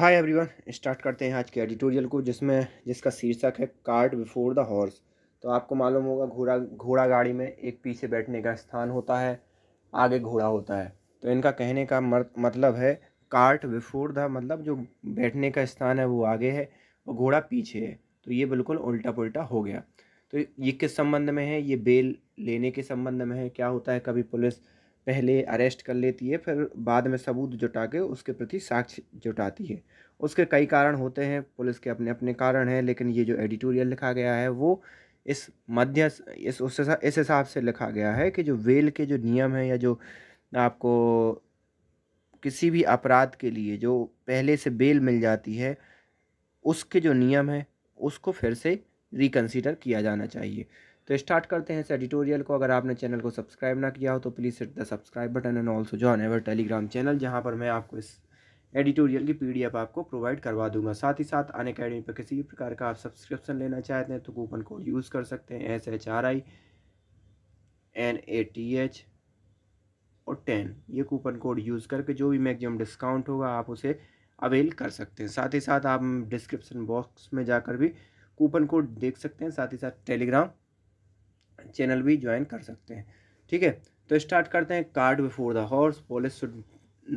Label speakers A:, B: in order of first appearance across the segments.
A: Hi everyone start करते हैं आज के एडिटोरियल को जिसमें जिसका शीर्षक है कार्ड बिफोर द हॉर्स तो आपको मालूम होगा घोड़ा घोड़ा गाड़ी में एक पीछे बैठने का स्थान होता है आगे घोड़ा होता है तो इनका कहने का मतलब है कार्ट बिफोर द मतलब जो बैठने का स्थान है वो आगे है और घोड़ा पीछे है तो ये बिल्कुल उल्टा पुल्टा हो गया तो ये किस संबंध में है ये बेल लेने के संबंध में है क्या होता है कभी पुलिस पहले अरेस्ट कर लेती है फिर बाद में सबूत जुटा के उसके प्रति साक्ष्य जुटाती है उसके कई कारण होते हैं पुलिस के अपने अपने कारण हैं लेकिन ये जो एडिटोरियल लिखा गया है वो इस मध्य इस उस इस हिसाब से लिखा गया है कि जो वेल के जो नियम हैं या जो आपको किसी भी अपराध के लिए जो पहले से बेल मिल जाती है उसके जो नियम है उसको फिर से रिकन्सिडर किया जाना चाहिए तो स्टार्ट करते हैं इस एडिटोरियल को अगर आपने चैनल को सब्सक्राइब ना किया हो तो please hit the subscribe button and also join our Telegram channel जहाँ पर मैं आपको इस एडिटोरियल की पीडीएफ आपको प्रोवाइड करवा दूंगा साथ ही साथ अन अकेडमी पर किसी भी प्रकार का आप सब्सक्रिप्शन लेना चाहते हैं तो कूपन कोड यूज़ कर सकते हैं S H R I N A T H और टेन ये कूपन कोड यूज़ करके जो भी मैक्मम डिस्काउंट होगा आप उसे अवेल कर सकते हैं साथ ही साथ आप डिस्क्रिप्शन बॉक्स में जाकर भी कूपन कोड देख सकते हैं साथ ही साथ टेलीग्राम चैनल भी ज्वाइन कर सकते हैं ठीक है तो स्टार्ट करते हैं cart before the horse police should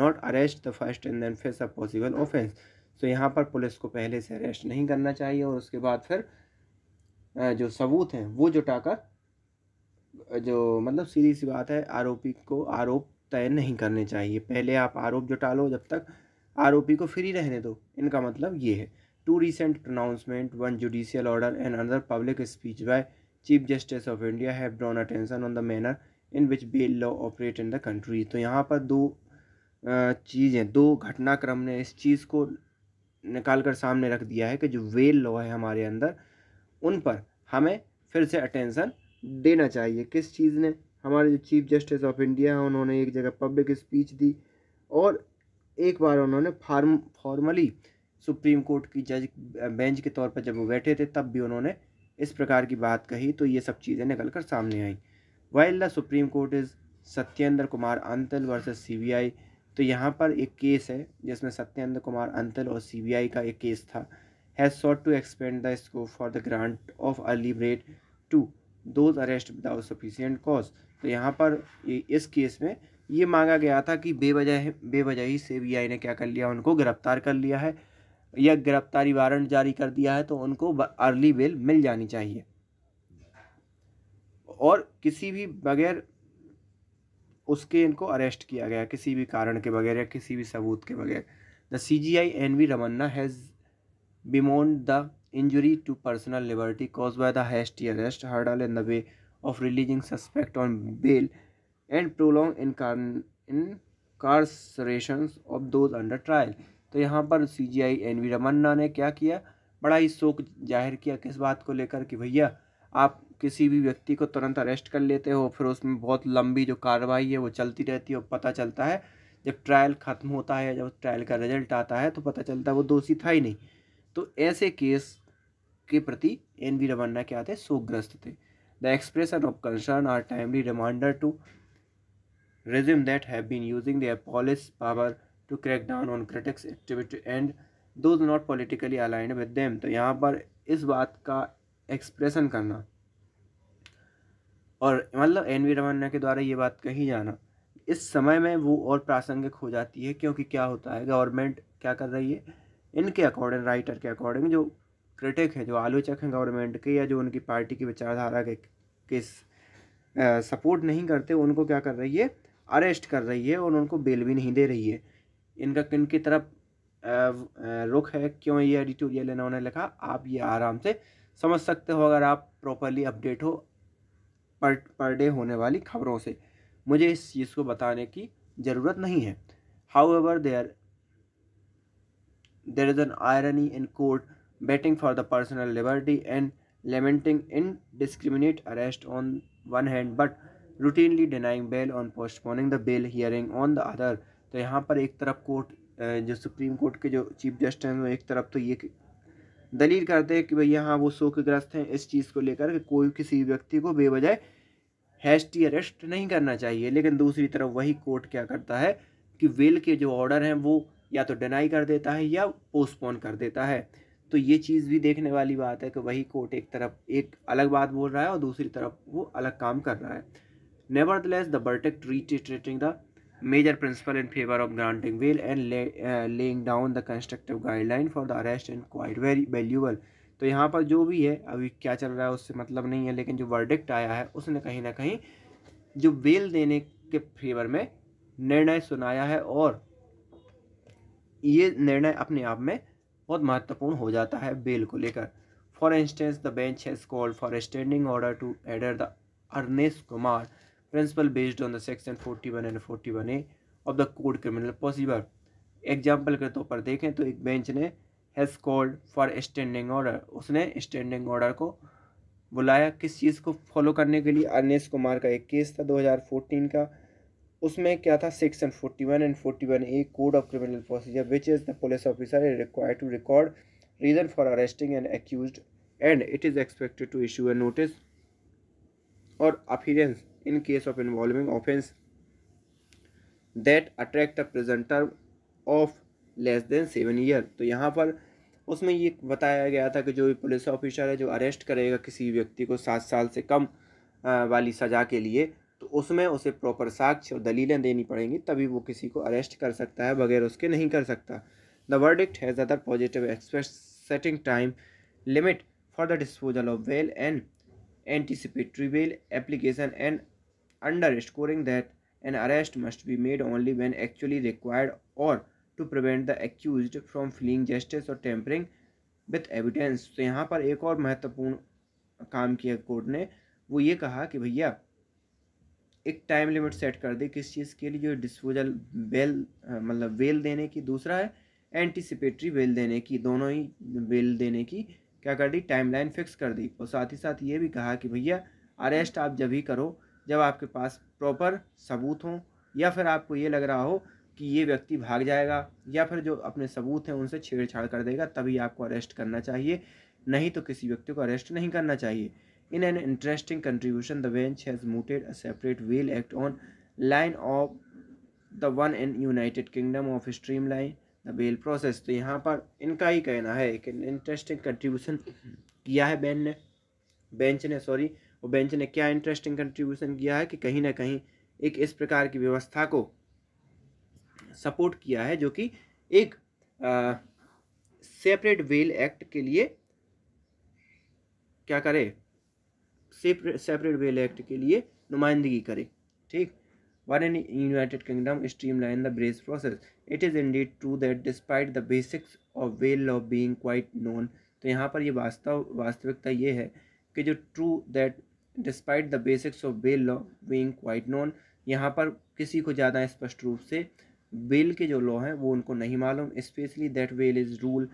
A: not arrest the first and then face a possible offence तो यहाँ पर पुलिस को पहले से अरेस्ट नहीं करना चाहिए और उसके बाद फिर जो सबूत हैं वो जुटाकर जो मतलब सीधी सी बात है आरोपी को आरोप तय नहीं करने चाहिए पहले आप आरोप जुटा लो जब तक आरोपी को फ्री रहने दो इनका मतलब ये है two recent pronouncement one judicial order and another public speech by chief justice of India have drawn attention on the manner in which bail law operate in the country तो यहाँ पर दो चीज़ें दो घटनाक्रम ने इस चीज़ को निकाल कर सामने रख दिया है कि जो वेल लॉ है हमारे अंदर उन पर हमें फिर से अटेंशन देना चाहिए किस चीज़ ने हमारे जो चीफ जस्टिस ऑफ इंडिया हैं उन्होंने एक जगह पब्लिक स्पीच दी और एक बार उन्होंने फार्म फॉर्मली सुप्रीम कोर्ट की जज बेंच के तौर पर जब वो बैठे थे तब भी उन्होंने इस प्रकार की बात कही तो ये सब चीज़ें निकल कर सामने आई while the supreme court is Satyender Kumar Antil versus CBI तो यहाँ पर एक केस है जिसमें सत्येंद्र कुमार अंतल और सीबीआई का एक केस था has sought to expand the scope for the grant of early bail to those arrest without sufficient cause तो यहाँ पर इस केस में ये मांगा गया था कि बेवजह बेवजह ही सी ने क्या कर लिया उनको गिरफ्तार कर लिया है या गिरफ्तारी वारंट जारी कर दिया है तो उनको अर्ली बेल मिल जानी चाहिए और किसी भी बगैर उसके इनको अरेस्ट किया गया किसी भी कारण के बगैर या किसी भी सबूत के बगैर the C J I N V Ramana has bemoaned the injury to personal liberty caused by the hasty arrest hurdle in the way of releasing suspect on bail and prolong incarceration of those under trial तो यहाँ पर C J I N V Ramana ने क्या किया बड़ा ही शोक जाहिर किया किस बात को लेकर कि भैया आप किसी भी व्यक्ति को तुरंत अरेस्ट कर लेते हो फिर उसमें बहुत लंबी जो कार्रवाई है वो चलती रहती है और पता चलता है जब ट्रायल ख़त्म होता है जब ट्रायल का रिजल्ट आता है तो पता चलता है वो दोषी था ही नहीं तो ऐसे केस के प्रति एन वी रमन्ना क्या थे शोकग्रस्त थे the expression of concern are timely reminder to regimes that have been using their police power to crack down on critics activity and those not politically aligned with them तो यहाँ पर इस बात का एक्सप्रेशन करना और मतलब एन वी रमन्ना के द्वारा ये बात कही जाना इस समय में वो और प्रासंगिक हो जाती है क्योंकि क्या होता है गवर्नमेंट क्या कर रही है इनके अकॉर्डिंग राइटर के अकॉर्डिंग जो क्रिटिक हैं जो आलोचक हैं गवर्नमेंट के या जो उनकी पार्टी की विचारधारा के किस सपोर्ट नहीं करते उनको क्या कर रही है अरेस्ट कर रही है और उनको बेल भी नहीं दे रही है इनका किन की तरफ रुख है क्यों ये एडिटोरियल इन्होंने लिखा आप ये आराम से समझ सकते हो अगर आप प्रॉपरली अपडेट हो पर पर डे होने वाली खबरों से मुझे इस चीज़ को बताने की ज़रूरत नहीं है however there there is an irony in court batting for the personal liberty and lamenting indiscriminate arrest on one hand but routinely denying bail on postponing the bail hearing on the other तो यहाँ पर एक तरफ court जो supreme court के जो chief justice हैं वो एक तरफ तो ये दलील करते हैं कि भैया हाँ वो शोकग्रस्त हैं इस चीज़ को लेकर कि कोई किसी व्यक्ति को बेबजाय हैस्टी अरेस्ट नहीं करना चाहिए लेकिन दूसरी तरफ वही कोर्ट क्या करता है कि वेल के जो ऑर्डर हैं वो या तो डिनाई कर देता है या पोस्टपोन कर देता है तो ये चीज़ भी देखने वाली बात है कि वही कोर्ट एक तरफ एक अलग बात बोल रहा है और दूसरी तरफ वो अलग काम कर रहा है nevertheless the verdict reiterating the major principle in favor of granting bail and lay, uh, laying down the constructive guideline for the arrest and quite very valuable तो यहाँ पर जो भी है अभी क्या चल रहा है उससे मतलब नहीं है लेकिन जो वर्डिक्ट आया है उसने कहीं ना कहीं जो बेल देने के फेवर में निर्णय सुनाया है और ये निर्णय अपने आप में बहुत महत्वपूर्ण हो जाता है बेल को लेकर for instance the bench has called for standing order to adhere the Arnesh Kumar principle based on the section 41 and 41a of the code criminal procedure example के तौर पर देखें तो एक बेंच ने has called for standing order उसने standing order को बुलाया किस चीज़ को फॉलो करने के लिए अनेश कुमार का एक केस था 2014 का उसमें क्या था section 41 and 41 A code of criminal procedure which is the police officer is require to record reason for arresting and accuse and it is expected to issue a notice और appearance in case of involving offence that attract the prison term of less than seven year तो यहाँ पर उसमें ये बताया गया था कि जो भी पुलिस ऑफिसर है जो अरेस्ट करेगा किसी व्यक्ति को सात साल से कम वाली सज़ा के लिए तो उसमें उसे प्रॉपर साक्ष्य और दलीलें देनी पड़ेंगी तभी वो किसी को अरेस्ट कर सकता है बगैर उसके नहीं कर सकता the verdict has other positive aspect setting time limit for the disposal of bail and anticipatory bail application and scoring that an arrest must be made only when actually required or to prevent the accused from fleeing justice or tampering with evidence तो यहाँ पर एक और महत्वपूर्ण काम किया court ने वो ये कहा कि भैया एक टाइम लिमिट सेट कर दे किस चीज़ के लिए डिस्पोजल बेल मतलब वेल देने की दूसरा है एंटीसिपेटरी वेल देने की दोनों ही बेल देने की क्या कर दी टाइमलाइन फिक्स कर दी और साथ ही साथ ये भी कहा कि भैया अरेस्ट आप जब ही करो जब आपके पास प्रॉपर सबूत हों या फिर आपको ये लग रहा हो कि ये व्यक्ति भाग जाएगा या फिर जो अपने सबूत हैं उनसे छेड़छाड़ कर देगा तभी आपको अरेस्ट करना चाहिए नहीं तो किसी व्यक्ति को अरेस्ट नहीं करना चाहिए an interesting contribution the bench has mooted a separate bail act on line of the one in United Kingdom of streamline the bail process तो यहाँ पर इनका ही कहना है एक इंटरेस्टिंग कंट्रीब्यूशन किया है बेन ने बेंच ने सॉरी और बेंच ने क्या इंटरेस्टिंग कंट्रीब्यूशन किया है कि कहीं ना कहीं एक इस प्रकार की व्यवस्था को सपोर्ट किया है जो कि एक सेपरेट वेल एक्ट के लिए क्या करे सेपरेट वेल एक्ट के लिए नुमाइंदगी करे ठीक One in United Kingdom streamlined the brace process. It is indeed true that despite the basics of bail law being quite known तो यहाँ पर ये वास्तव वास्तविकता ये है कि जो true that despite the basics of bail law being quite known यहाँ पर किसी को ज़्यादा स्पष्ट रूप से बेल के जो लॉ हैं वो उनको नहीं मालूम especially that bail is rule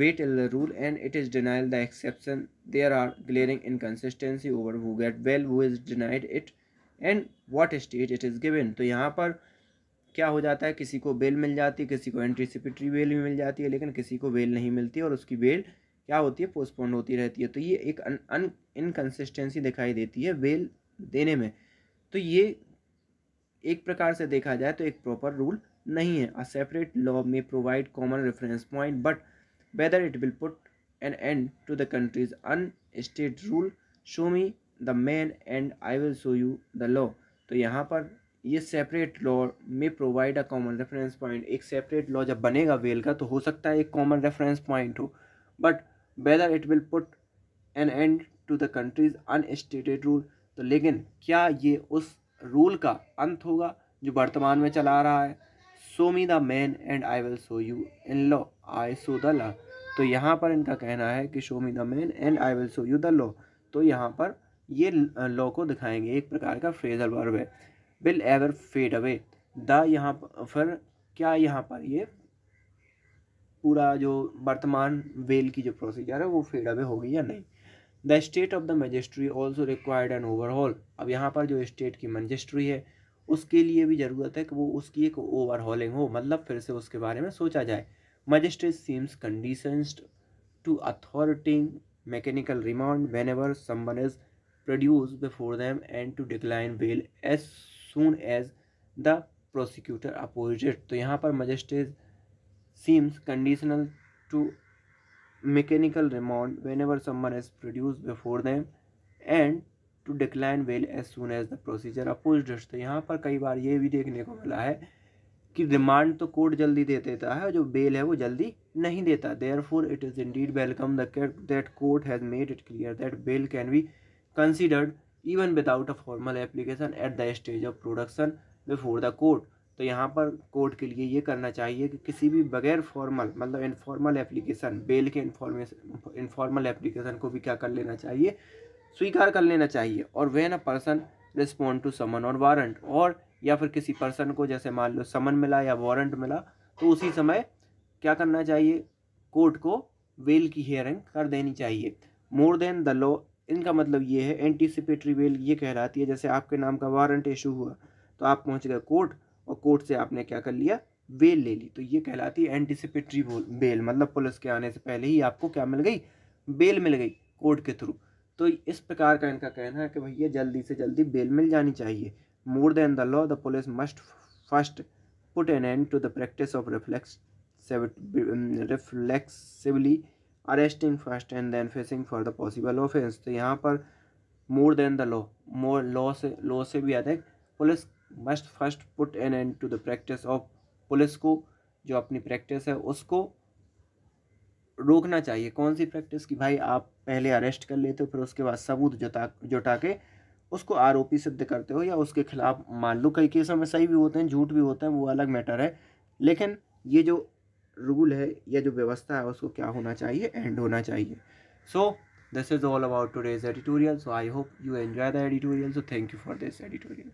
A: wait is the rule and it is denial the exception there are glaring inconsistency over who get bail who is denied it and what state it is given तो यहाँ पर क्या हो जाता है किसी को bell मिल जाती है किसी को एंट्रीसिपेटरी बेल भी मिल जाती है लेकिन किसी को बेल नहीं मिलती और उसकी बेल क्या होती है पोस्टपोन होती रहती है तो ये एक अन इनकन्सिस्टेंसी दिखाई देती है बेल देने में तो ये एक प्रकार से देखा जाए तो एक प्रॉपर रूल नहीं है अ सेपरेट लॉ में provide common reference point but whether it will put an end to the country's unstated rule show me the man and I will show you the law तो यहाँ पर ये separate law में provide a common reference point एक separate law जब बनेगा bail का तो हो सकता है एक कॉमन रेफरेंस पॉइंट हो but whether it will put an end to the country's unstated rule तो लेकिन क्या ये उस रूल का अंत होगा जो वर्तमान में चला रहा है show me the man and I will show you in low I show the law तो यहाँ पर इनका कहना है कि show me the man and I will show you the law तो यहाँ पर ये लॉ को दिखाएंगे एक प्रकार का फ्रेजर वर्ब है will ever fade away the यहाँ पर क्या यहाँ पर ये पूरा जो वर्तमान वेल की जो प्रोसीजर है वो फेड अवे होगी या नहीं the state of the magistracy also required an overall अब यहाँ पर जो स्टेट की मजिस्ट्री है उसके लिए भी ज़रूरत है कि वो उसकी एक ओवरहॉलिंग हो मतलब फिर से उसके बारे में सोचा जाए magistrate seems conditioned to authorising mechanical remand whenever summon is produce before them and to decline bail as soon as the prosecutor opposite तो यहाँ पर magistrate seems conditional to mechanical remand whenever someone is produced before them and to decline bail as soon as the procedure oppose तो यहाँ पर कई बार ये भी देखने को मिला है कि रिमांड तो कोर्ट जल्दी दे देता है और जो बेल है वो जल्दी नहीं देता therefore it is indeed welcome that court has made it clear that bail can be considered even without a formal application at the stage of production before the court तो यहाँ पर court के लिए ये करना चाहिए कि किसी भी बगैर फॉर्मल मतलब इनफॉर्मल एप्लीकेशन बेल के इन्फॉर्मेशन इनफॉर्मल एप्लीकेशन को भी क्या कर लेना चाहिए स्वीकार कर लेना चाहिए और when a person respond to summon और वारंट और या फिर किसी पर्सन को जैसे मान लो समन मिला या वारंट मिला तो उसी समय क्या करना चाहिए कोर्ट को वेल की हियरिंग कर देनी चाहिए मोर देन द लॉ इनका मतलब ये है एंटीसिपेटरी वेल ये कहलाती है जैसे आपके नाम का वारंट इशू हुआ तो आप पहुंच गए कोर्ट और कोर्ट से आपने क्या कर लिया बेल ले ली तो ये कहलाती है एंटिसिपेटरी बेल मतलब पुलिस के आने से पहले ही आपको क्या मिल गई बेल मिल गई कोर्ट के थ्रू तो इस प्रकार का इनका कहना है कि भैया जल्दी से जल्दी बेल मिल जानी चाहिए more than the law the police must first put an end to the practice of reflex reflexively arresting first and then facing for the possible offence तो यहाँ पर more than the law more law से law से भी अधिक police must first put an end to the practice of police को जो अपनी प्रैक्टिस है उसको रोकना चाहिए कौन सी प्रैक्टिस की भाई आप पहले अरेस्ट कर लेते हो फिर उसके बाद सबूत जुटा जुटा के उसको आरोपी सिद्ध करते हो या उसके खिलाफ मान लो कई केसों में सही भी होते हैं झूठ भी होते हैं वो अलग मैटर है लेकिन ये जो रूल है या जो व्यवस्था है उसको क्या होना चाहिए एंड होना चाहिए so this is all about today's editorial so I hope you enjoy the editorial so thank you for this editorial